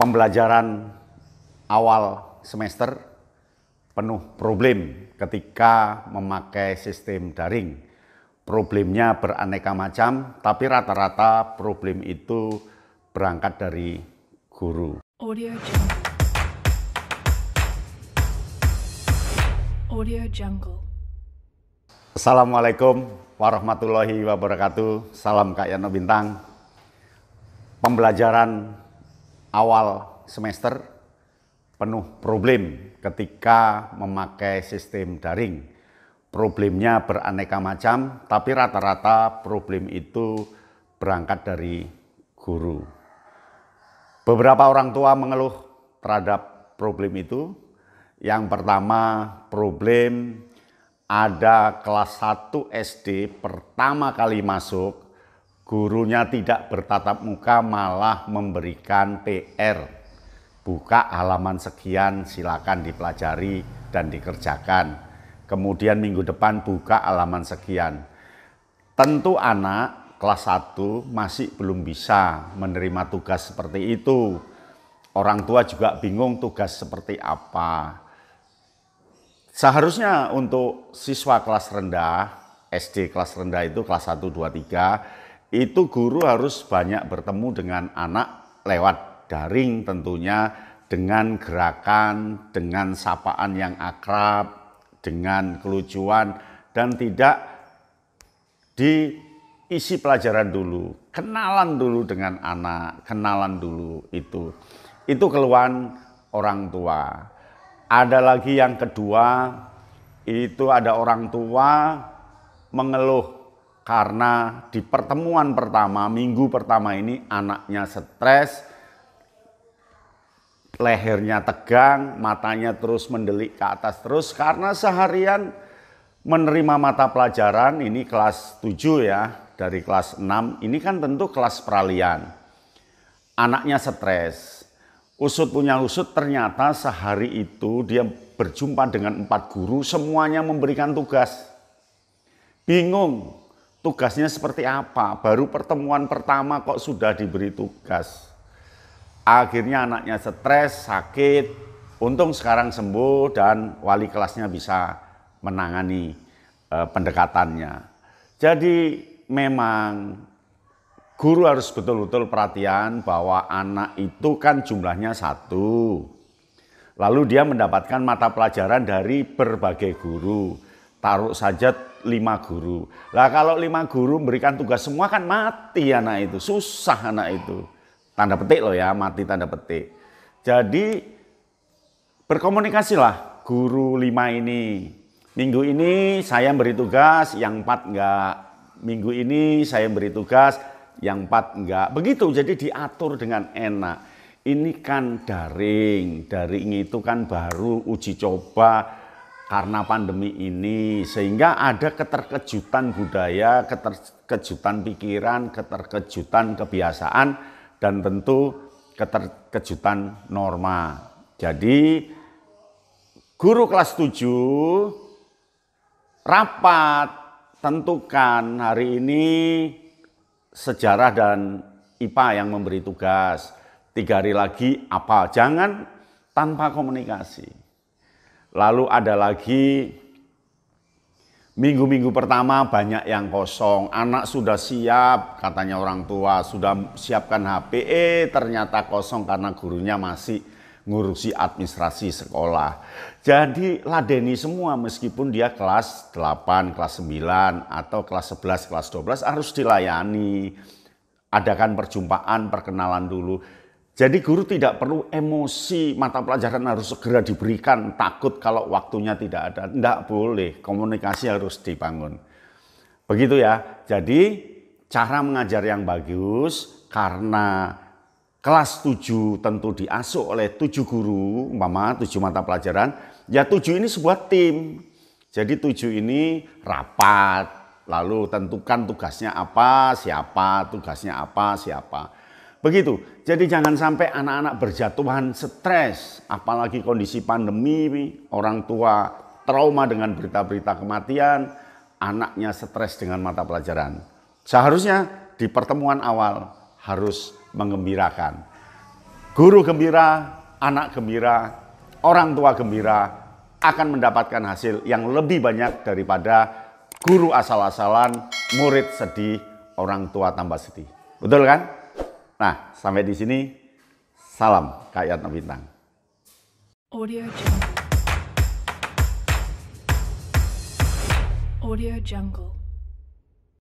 pembelajaran awal semester penuh problem ketika memakai sistem daring. Problemnya beraneka macam, tapi rata-rata problem itu berangkat dari guru. Audio Jungle. Audio Jungle. Assalamualaikum warahmatullahi wabarakatuh. Salam Kak Yano Bintang. Pembelajaran awal semester penuh problem ketika memakai sistem daring. Problemnya beraneka macam, tapi rata-rata problem itu berangkat dari guru. Beberapa orang tua mengeluh terhadap problem itu. Yang pertama, problem ada kelas 1 SD pertama kali masuk gurunya tidak bertatap muka malah memberikan PR. Buka halaman sekian silakan dipelajari dan dikerjakan. Kemudian minggu depan buka halaman sekian. Tentu anak kelas 1 masih belum bisa menerima tugas seperti itu. Orang tua juga bingung tugas seperti apa. Seharusnya untuk siswa kelas rendah, SD kelas rendah itu kelas 1, 2, 3, itu guru harus banyak bertemu dengan anak lewat daring tentunya dengan gerakan, dengan sapaan yang akrab, dengan kelucuan dan tidak diisi pelajaran dulu. Kenalan dulu dengan anak, kenalan dulu itu. Itu keluhan orang tua. Ada lagi yang kedua, itu ada orang tua mengeluh karena di pertemuan pertama, minggu pertama ini anaknya stres, lehernya tegang, matanya terus mendelik ke atas terus karena seharian menerima mata pelajaran ini kelas 7 ya, dari kelas 6, ini kan tentu kelas peralihan. Anaknya stres. Usut punya usut ternyata sehari itu dia berjumpa dengan empat guru, semuanya memberikan tugas. Bingung, tugasnya seperti apa. Baru pertemuan pertama kok sudah diberi tugas. Akhirnya anaknya stres, sakit, untung sekarang sembuh dan wali kelasnya bisa menangani e, pendekatannya. Jadi memang guru harus betul-betul perhatian bahwa anak itu kan jumlahnya satu. Lalu dia mendapatkan mata pelajaran dari berbagai guru. Taruh saja lima guru. Lah kalau lima guru memberikan tugas semua kan mati anak itu, susah anak itu. Tanda petik loh ya, mati tanda petik. Jadi berkomunikasilah guru lima ini. Minggu ini saya beri tugas, yang empat enggak. Minggu ini saya beri tugas, yang empat enggak. Begitu, jadi diatur dengan enak. Ini kan daring, daring itu kan baru uji coba, karena pandemi ini sehingga ada keterkejutan budaya, keterkejutan pikiran, keterkejutan kebiasaan dan tentu keterkejutan norma. Jadi guru kelas 7 rapat tentukan hari ini sejarah dan IPA yang memberi tugas. Tiga hari lagi apa? Jangan tanpa komunikasi. Lalu ada lagi minggu-minggu pertama banyak yang kosong. Anak sudah siap, katanya orang tua, sudah siapkan HP, eh ternyata kosong karena gurunya masih ngurusi administrasi sekolah. Jadi ladeni semua meskipun dia kelas 8, kelas 9 atau kelas 11, kelas 12 harus dilayani. Adakan perjumpaan, perkenalan dulu jadi guru tidak perlu emosi mata pelajaran harus segera diberikan, takut kalau waktunya tidak ada. Tidak boleh, komunikasi harus dibangun. Begitu ya. Jadi cara mengajar yang bagus karena kelas 7 tentu diasuh oleh 7 guru, umpama 7 mata pelajaran, ya 7 ini sebuah tim. Jadi 7 ini rapat, lalu tentukan tugasnya apa, siapa, tugasnya apa, siapa. Begitu. Jadi jangan sampai anak-anak berjatuhan stres, apalagi kondisi pandemi, orang tua trauma dengan berita-berita kematian, anaknya stres dengan mata pelajaran. Seharusnya di pertemuan awal harus mengembirakan. Guru gembira, anak gembira, orang tua gembira akan mendapatkan hasil yang lebih banyak daripada guru asal-asalan, murid sedih, orang tua tambah sedih. Betul kan? Nah, sampai di sini salam Kak Yatna Bintang. Audio Jungle. Audio Jungle.